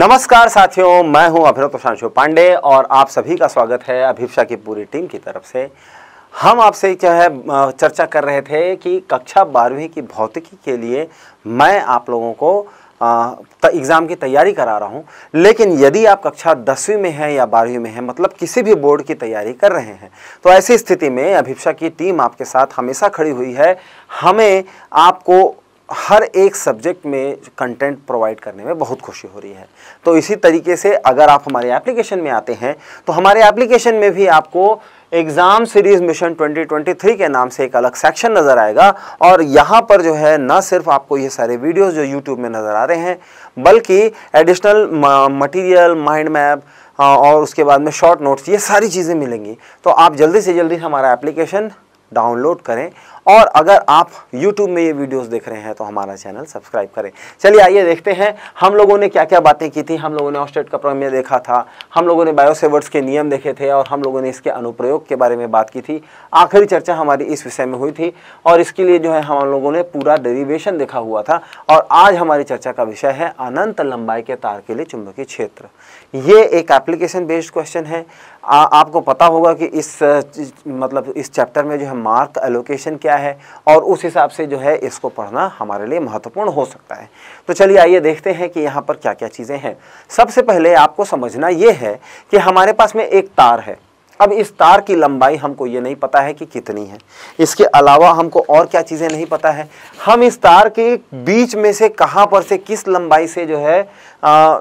नमस्कार साथियों मैं हूं अभिनव प्रशांशु पांडे और आप सभी का स्वागत है अभिप्सा की पूरी टीम की तरफ से हम आपसे जो है चर्चा कर रहे थे कि कक्षा बारहवीं की भौतिकी के लिए मैं आप लोगों को एग्ज़ाम की तैयारी करा रहा हूँ लेकिन यदि आप कक्षा दसवीं में हैं या बारहवीं में हैं मतलब किसी भी बोर्ड की तैयारी कर रहे हैं तो ऐसी स्थिति में अभिप्सा की टीम आपके साथ हमेशा खड़ी हुई है हमें आपको हर एक सब्जेक्ट में कंटेंट प्रोवाइड करने में बहुत खुशी हो रही है तो इसी तरीके से अगर आप हमारे एप्लीकेशन में आते हैं तो हमारे एप्लीकेशन में भी आपको एग्ज़ाम सीरीज़ मिशन 2023 के नाम से एक अलग सेक्शन नज़र आएगा और यहाँ पर जो है ना सिर्फ आपको ये सारे वीडियोस जो यूट्यूब में नज़र आ रहे हैं बल्कि एडिशनल मटीरियल माइंड मैप और उसके बाद में शॉर्ट नोट्स ये सारी चीज़ें मिलेंगी तो आप जल्दी से जल्दी हमारा एप्लीकेशन डाउनलोड करें और अगर आप यूट्यूब में ये वीडियोस देख रहे हैं तो हमारा चैनल सब्सक्राइब करें चलिए आइए देखते हैं हम लोगों ने क्या क्या बातें की थी हम लोगों ने ऑस्टेट का प्रमेय देखा था हम लोगों ने बायोसेवर्ट्स के नियम देखे थे और हम लोगों ने इसके अनुप्रयोग के बारे में बात की थी आखिरी चर्चा हमारी इस विषय में हुई थी और इसके लिए जो है हम लोगों ने पूरा डेरिवेशन देखा हुआ था और आज हमारी चर्चा का विषय है अनंत लंबाई के तार के लिए चुंबकीय क्षेत्र ये एक एप्लीकेशन बेस्ड क्वेश्चन है आ, आपको पता होगा कि इस मतलब इस चैप्टर में जो है मार्क एलोकेशन क्या है और उस हिसाब से जो है इसको पढ़ना हमारे लिए महत्वपूर्ण हो सकता है तो चलिए आइए देखते हैं कि यहाँ पर क्या क्या चीज़ें हैं सबसे पहले आपको समझना ये है कि हमारे पास में एक तार है अब इस तार की लंबाई हमको ये नहीं पता है कि कितनी है इसके अलावा हमको और क्या चीज़ें नहीं पता है हम इस तार के बीच में से कहाँ पर से किस लंबाई से जो है आ,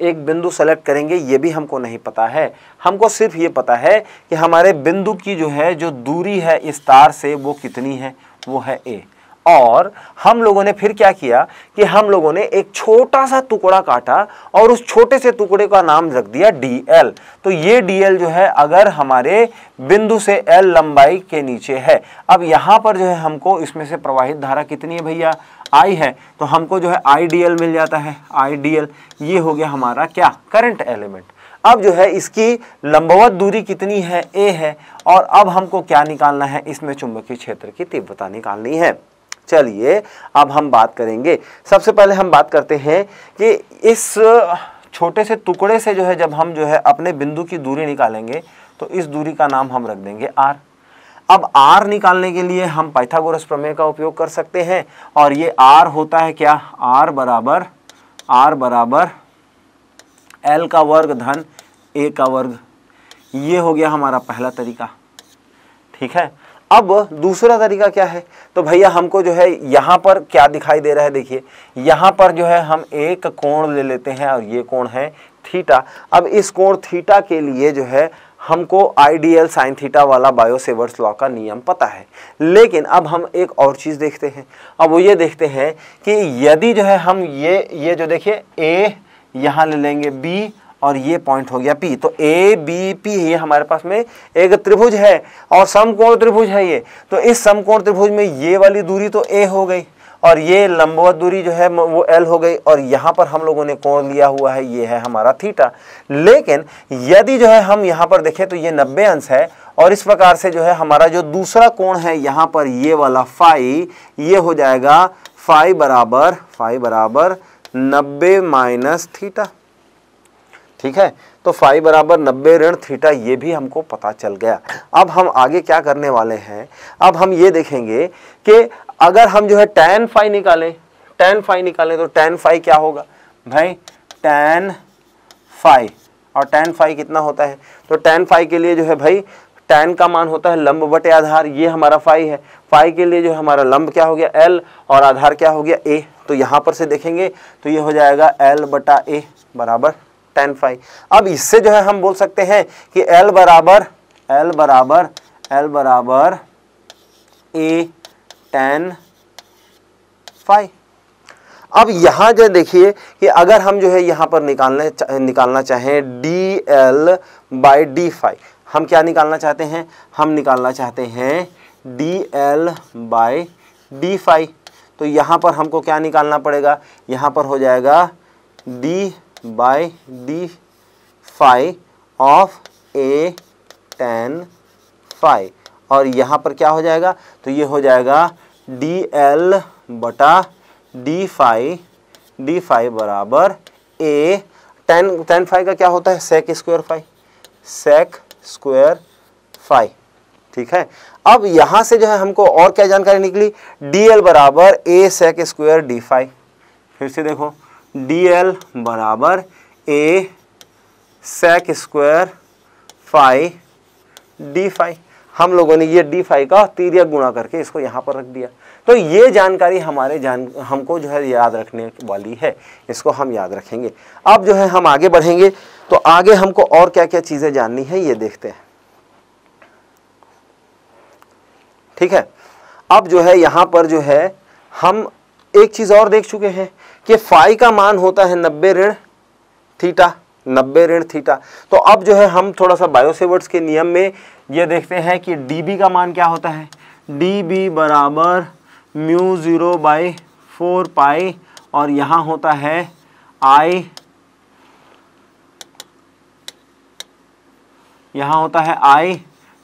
एक बिंदु सेलेक्ट करेंगे ये भी हमको नहीं पता है हमको सिर्फ ये पता है कि हमारे बिंदु की जो है जो दूरी है इस तार से वो कितनी है वो है ए और हम लोगों ने फिर क्या किया कि हम लोगों ने एक छोटा सा टुकड़ा काटा और उस छोटे से टुकड़े का नाम रख दिया डी एल तो ये डी एल जो है अगर हमारे बिंदु से एल लंबाई के नीचे है अब यहाँ पर जो है हमको इसमें से प्रवाहित धारा कितनी है भैया आई है तो हमको जो है आई डी एल मिल जाता है आई डी एल ये हो गया हमारा क्या करंट एलिमेंट अब जो है इसकी लंबवत दूरी कितनी है ए है और अब हमको क्या निकालना है इसमें चुंबकीय क्षेत्र की तीव्रता निकालनी है चलिए अब हम बात करेंगे सबसे पहले हम बात करते हैं कि इस छोटे से टुकड़े से जो है जब हम जो है अपने बिंदु की दूरी निकालेंगे तो इस दूरी का नाम हम रख देंगे आर अब आर निकालने के लिए हम पाइथागोरस प्रमेय का उपयोग कर सकते हैं और ये आर होता है क्या आर बराबर आर बराबर एल का वर्ग धन ए का वर्ग ये हो गया हमारा पहला तरीका ठीक है अब दूसरा तरीका क्या है तो भैया हमको जो है यहाँ पर क्या दिखाई दे रहा है देखिए यहाँ पर जो है हम एक कोण ले लेते हैं और ये कोण है थीटा अब इस कोण थीटा के लिए जो है हमको आइडियल साइन थीटा वाला बायोसेवर्स लॉ का नियम पता है लेकिन अब हम एक और चीज़ देखते हैं अब वो ये देखते हैं कि यदि जो है हम ये ये जो देखिए ए यहाँ ले लेंगे बी और ये पॉइंट हो गया पी तो ए बी पी ये हमारे पास में एक त्रिभुज है और समकोण त्रिभुज है ये तो इस समकोण त्रिभुज में ये वाली दूरी तो ए हो गई और ये लंबवत दूरी जो है वो एल हो गई और यहाँ पर हम लोगों ने कोण लिया हुआ है ये है हमारा थीटा लेकिन यदि जो है हम यहाँ पर देखें तो ये नब्बे अंश है और इस प्रकार से जो है हमारा जो दूसरा कोण है यहाँ पर ये वाला फाई ये हो जाएगा फाई बराबर फाई बराबर नब्बे माइनस थीटा ठीक है तो फाइव बराबर नब्बे ऋण थीटा ये भी हमको पता चल गया अब हम आगे क्या करने वाले हैं अब हम ये देखेंगे कि अगर हम जो है टेन फाइव निकालें टेन फाइव निकालें तो टेन फाइव क्या होगा भाई टेन फाइव और टेन फाइव कितना होता है तो टेन फाइव के लिए जो है भाई टेन का मान होता है लंब बटे आधार ये हमारा फाइव है फाइव के लिए जो हमारा लंब क्या हो गया एल और आधार क्या हो गया ए तो यहाँ पर से देखेंगे तो ये हो जाएगा एल बटा ए बराबर टेन फाइव अब इससे जो है हम बोल सकते हैं कि एल बराबर एल बराबर एल बराबर ए टेन फाइव अब यहाँ जो देखिए कि अगर हम जो है यहाँ पर निकालने चा, निकालना चाहें D L by D phi हम क्या निकालना चाहते हैं हम निकालना चाहते हैं D L by D five तो यहाँ पर हमको क्या निकालना पड़ेगा यहाँ पर हो जाएगा D by d phi of a tan phi और यहाँ पर क्या हो जाएगा तो ये हो जाएगा डी एल बटा डी फाई डी फाई बराबर ए टेन टेन फाई का क्या होता है sec square phi sec square phi ठीक है अब यहाँ से जो है हमको और क्या जानकारी निकली डी एल बराबर A sec square D phi फिर से देखो डी एल बराबर A sec square phi D phi हम लोगों ने ये डी फाई का तीरिया गुणा करके इसको यहाँ पर रख दिया तो ये जानकारी हमारे जान हमको जो है याद रखने वाली है इसको हम याद रखेंगे अब जो है हम आगे बढ़ेंगे तो आगे हमको और क्या क्या चीज़ें जाननी है ये देखते हैं ठीक है अब जो है यहाँ पर जो है हम एक चीज़ और देख चुके हैं कि फाई का मान होता है नब्बे ऋण थीटा नब्बे ऋण थीटा तो अब जो है हम थोड़ा सा बायोसेवर्ट्स के नियम में ये देखते हैं कि डी का मान क्या होता है डी बी बराबर mu zero by four pi और यहां होता है आई यहां होता है I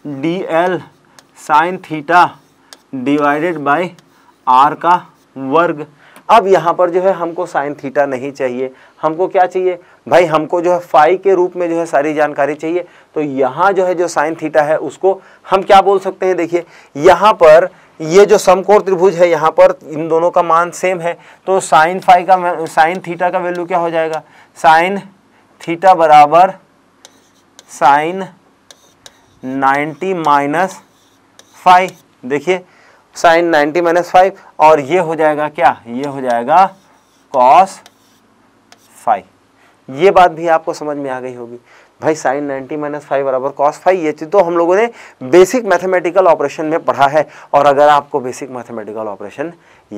D L sine theta divided by R का वर्ग अब यहाँ पर जो है हमको साइन थीटा नहीं चाहिए हमको क्या चाहिए भाई हमको जो है फाई के रूप में जो है सारी जानकारी चाहिए तो यहाँ जो है जो साइन थीटा है उसको हम क्या बोल सकते हैं देखिए यहाँ पर ये जो समकोण त्रिभुज है यहाँ पर इन दोनों का मान सेम है तो साइन फाई का साइन थीटा का वैल्यू क्या हो जाएगा साइन थीटा बराबर साइन नाइन्टी माइनस फाइव देखिए साइन 90 माइनस फाइव और ये हो जाएगा क्या ये हो जाएगा कॉस फाइव ये बात भी आपको समझ में आ गई होगी भाई साइन 90 माइनस फाइव बराबर कॉस फाइव ये चीज़ तो हम लोगों ने बेसिक मैथमेटिकल ऑपरेशन में पढ़ा है और अगर आपको बेसिक मैथमेटिकल ऑपरेशन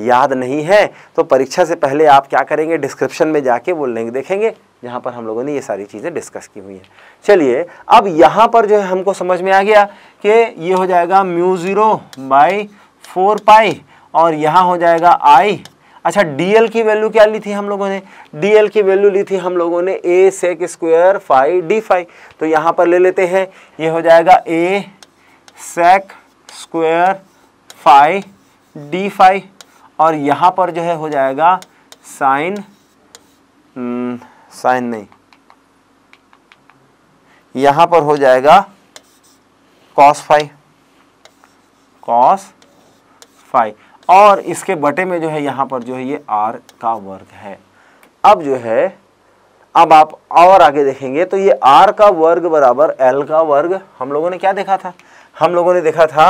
याद नहीं है तो परीक्षा से पहले आप क्या करेंगे डिस्क्रिप्शन में जाके वो लिंक देखेंगे जहाँ पर हम लोगों ने ये सारी चीज़ें डिस्कस की हुई हैं चलिए अब यहाँ पर जो है हमको समझ में आ गया कि ये हो जाएगा mu zero by four pi और यहाँ हो जाएगा आई अच्छा डीएल की वैल्यू क्या ली थी हम लोगों ने डीएल की वैल्यू ली थी हम लोगों ने A sec square five D five तो यहाँ पर ले लेते हैं ये हो जाएगा A sec square phi D phi और यहाँ पर जो है हो जाएगा साइन साइन हम्म, नहीं यहाँ पर हो जाएगा कॉस फाइव कॉस पाई और इसके बटे में जो है यहाँ पर जो है ये आर का वर्ग है अब जो है अब आप और आगे देखेंगे तो ये आर का वर्ग बराबर एल का वर्ग हम लोगों ने क्या देखा था हम लोगों ने देखा था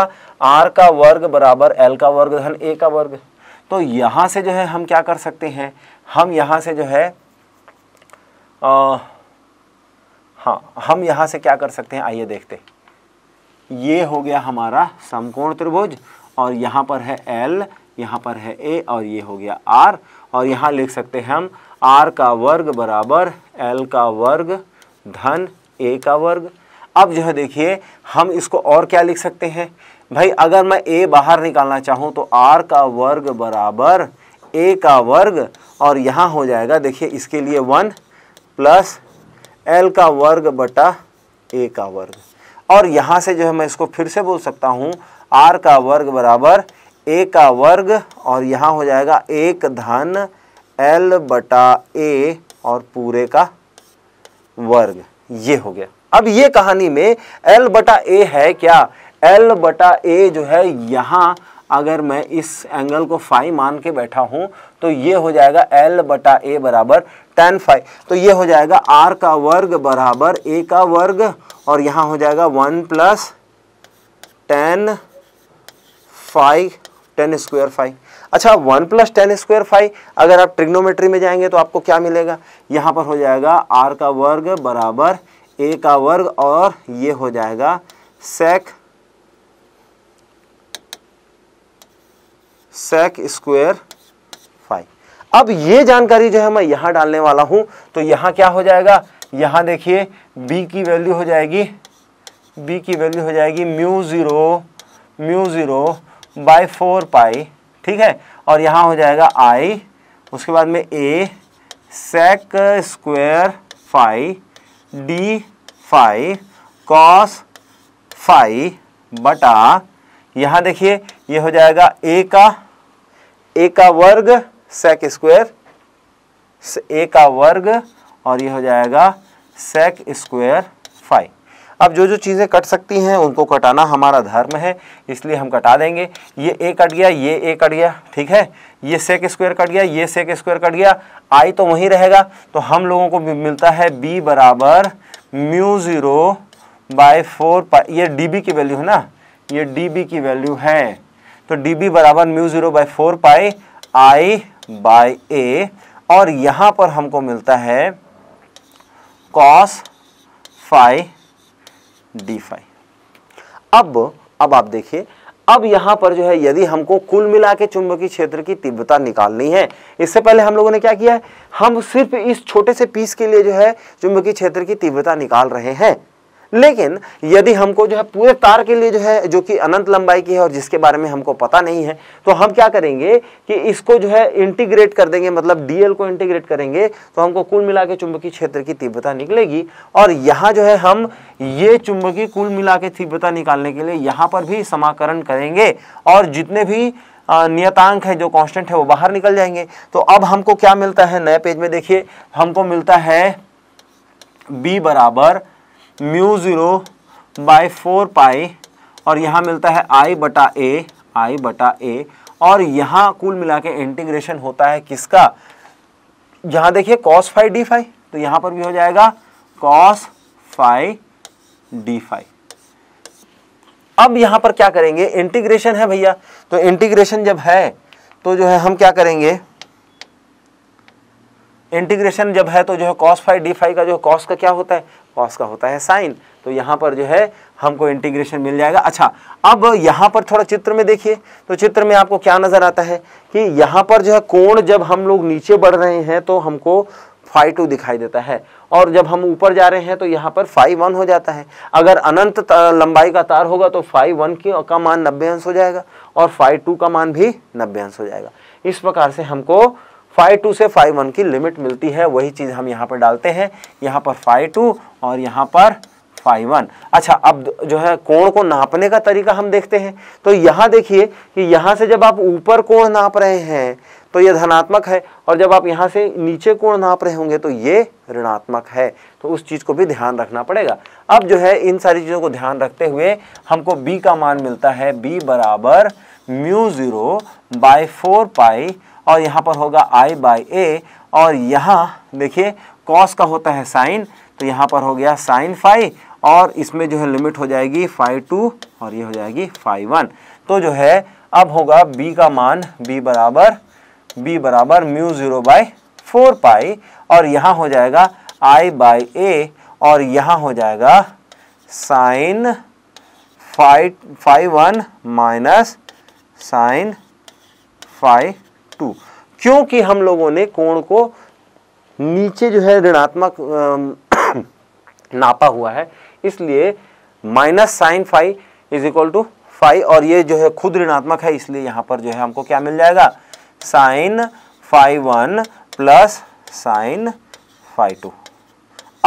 आर का वर्ग बराबर एल का वर्ग धन ए का वर्ग तो यहाँ से जो है हम क्या कर सकते हैं हम यहाँ से जो है आ, हाँ हम यहाँ से क्या कर सकते हैं आइए देखते ये हो गया हमारा समकोण त्रिभुज और यहाँ पर है एल यहाँ पर है ए और ये हो गया आर और यहाँ लिख सकते हैं हम आर का वर्ग बराबर एल का वर्ग धन ए का वर्ग अब जो है देखिए हम इसको और क्या लिख सकते हैं भाई अगर मैं ए बाहर निकालना चाहूँ तो आर का वर्ग बराबर ए का वर्ग और यहाँ हो जाएगा देखिए इसके लिए वन प्लस एल का वर्ग बटा ए का वर्ग और यहाँ से जो है मैं इसको फिर से बोल सकता हूँ आर का वर्ग बराबर ए का वर्ग और यहाँ हो जाएगा एक धन एल बटा ए और पूरे का वर्ग ये हो गया अब ये कहानी में एल बटा ए है क्या एल बटा ए जो है यहाँ अगर मैं इस एंगल को फाइव मान के बैठा हूँ तो ये हो जाएगा एल बटा ए बराबर टेन फाइव तो ये हो जाएगा आर का वर्ग बराबर ए का वर्ग और यहाँ हो जाएगा one plus ten five ten square five अच्छा one plus ten square five अगर आप ट्रिग्नोमेट्री में जाएंगे तो आपको क्या मिलेगा यहाँ पर हो जाएगा आर का वर्ग बराबर ए का वर्ग और ये हो जाएगा सेक सेक स्क्वायर फाइव अब ये जानकारी जो है मैं यहाँ डालने वाला हूँ तो यहाँ क्या हो जाएगा यहाँ देखिए बी की वैल्यू हो जाएगी बी की वैल्यू हो जाएगी mu zero mu zero by four pi ठीक है और यहाँ हो जाएगा आई उसके बाद में A sec square phi D phi cos phi बटा यहाँ देखिए ये हो जाएगा ए का ए का वर्ग सेक स्क्वेयर ए का वर्ग और ये हो जाएगा सेक स्क्वेयर फाइव अब जो जो चीज़ें कट सकती हैं उनको कटाना हमारा धर्म है इसलिए हम कटा देंगे ये ए कट गया ये ए कट गया ठीक है ये सेक स्क्वायर कट गया ये सेक स्क्वायर कट गया आई तो वहीं रहेगा तो हम लोगों को मिलता है बी बराबर mu zero by four pi ये डी की वैल्यू है ना ये डी की वैल्यू है तो डी बी बराबर mu zero by four pi I by A और यहाँ पर हमको मिलता है कॉस फाई डी फाइव अब अब आप देखिए अब यहां पर जो है यदि हमको कुल मिला के चुंबकीय क्षेत्र की तीव्रता निकालनी है इससे पहले हम लोगों ने क्या किया है हम सिर्फ इस छोटे से पीस के लिए जो है चुंबकीय क्षेत्र की तीव्रता निकाल रहे हैं लेकिन यदि हमको जो है पूरे तार के लिए जो है जो कि अनंत लंबाई की है और जिसके बारे में हमको पता नहीं है तो हम क्या करेंगे कि इसको जो है इंटीग्रेट कर देंगे मतलब डीएल को इंटीग्रेट करेंगे तो हमको कुल मिला के चुंबकीय क्षेत्र की तीव्रता निकलेगी और यहाँ जो है हम ये चुंबकीय कुल मिला के तीव्रता निकालने के लिए यहाँ पर भी समाकरण करेंगे और जितने भी नियतांक है जो कॉन्स्टेंट है वो बाहर निकल जाएंगे तो अब हमको क्या मिलता है नए पेज में देखिए हमको मिलता है बी बराबर mu zero by four pi और यहाँ मिलता है आई बटा ए आई बटा ए और यहाँ कुल मिला के इंटीग्रेशन होता है किसका यहाँ देखिए कॉस फाइव डी फाइव तो यहाँ पर भी हो जाएगा कॉस फाइव डी फाइव अब यहाँ पर क्या करेंगे इंटीग्रेशन है भैया तो इंटीग्रेशन जब है तो जो है हम क्या करेंगे इंटीग्रेशन जब है तो जो है कॉस फाइव डी फाइव का जो है कॉस का क्या होता है कॉस का होता है साइन तो यहाँ पर जो है हमको इंटीग्रेशन मिल जाएगा अच्छा अब यहाँ पर थोड़ा चित्र में देखिए तो चित्र में आपको क्या नज़र आता है कि यहाँ पर जो है कोण जब हम लोग नीचे बढ़ रहे हैं तो हमको फाइव टू दिखाई देता है और जब हम ऊपर जा रहे हैं तो यहाँ पर फाइव वन हो जाता है अगर अनंत लंबाई का तार होगा तो फाइव वन की का मान नब्बे अंश हो जाएगा और फाइव टू का मान भी नब्बे अंश हो जाएगा इस प्रकार से हमको फाइव टू से फाइव वन की लिमिट मिलती है वही चीज़ हम यहाँ पर डालते हैं यहाँ पर फाइव टू और यहाँ पर फाइव वन अच्छा अब जो है कोण को नापने का तरीका हम देखते हैं तो यहाँ देखिए कि यहाँ से जब आप ऊपर कोण नाप रहे हैं तो ये धनात्मक है और जब आप यहाँ से नीचे कोण नाप रहे होंगे तो ये ऋणात्मक है तो उस चीज़ को भी ध्यान रखना पड़ेगा अब जो है इन सारी चीज़ों को ध्यान रखते हुए हमको बी का मान मिलता है बी बराबर mu zero by four pi और यहाँ पर होगा आई बाई ए और यहाँ देखिए कॉस का होता है साइन तो यहाँ पर हो गया साइन फाइव और इसमें जो है लिमिट हो जाएगी फाइव टू और ये हो जाएगी फाइव वन तो जो है अब होगा b का मान b बराबर b बराबर mu zero by four pi और यहाँ हो जाएगा i बाई ए और यहाँ हो जाएगा sine five five one minus sine five two क्योंकि हम लोगों ने कोण को नीचे जो है ऋणात्मक नापा हुआ है इसलिए minus sine five is equal to five और ये जो है खुद ऋणात्मक है इसलिए यहाँ पर जो है हमको क्या मिल जाएगा sine five one plus sine five two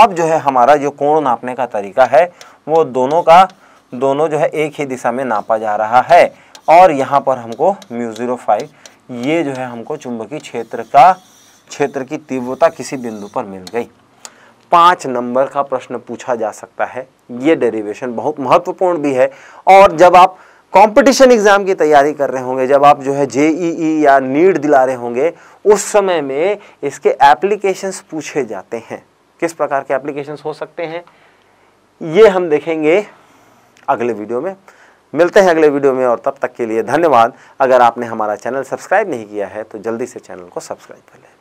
अब जो है हमारा जो कोण नापने का तरीका है वो दोनों का दोनों जो है एक ही दिशा में नापा जा रहा है और यहाँ पर हमको म्यू ज़ीरो फाइव ये जो है हमको चुंबकीय क्षेत्र का क्षेत्र की तीव्रता किसी बिंदु पर मिल गई पाँच नंबर का प्रश्न पूछा जा सकता है ये डेरिवेशन बहुत महत्वपूर्ण भी है और जब आप कंपटीशन एग्जाम की तैयारी कर रहे होंगे जब आप जो है जेईई या नीट दिला रहे होंगे उस समय में इसके एप्लीकेशंस पूछे जाते हैं किस प्रकार के एप्लीकेशंस हो सकते हैं ये हम देखेंगे अगले वीडियो में मिलते हैं अगले वीडियो में और तब तक के लिए धन्यवाद अगर आपने हमारा चैनल सब्सक्राइब नहीं किया है तो जल्दी से चैनल को सब्सक्राइब कर लें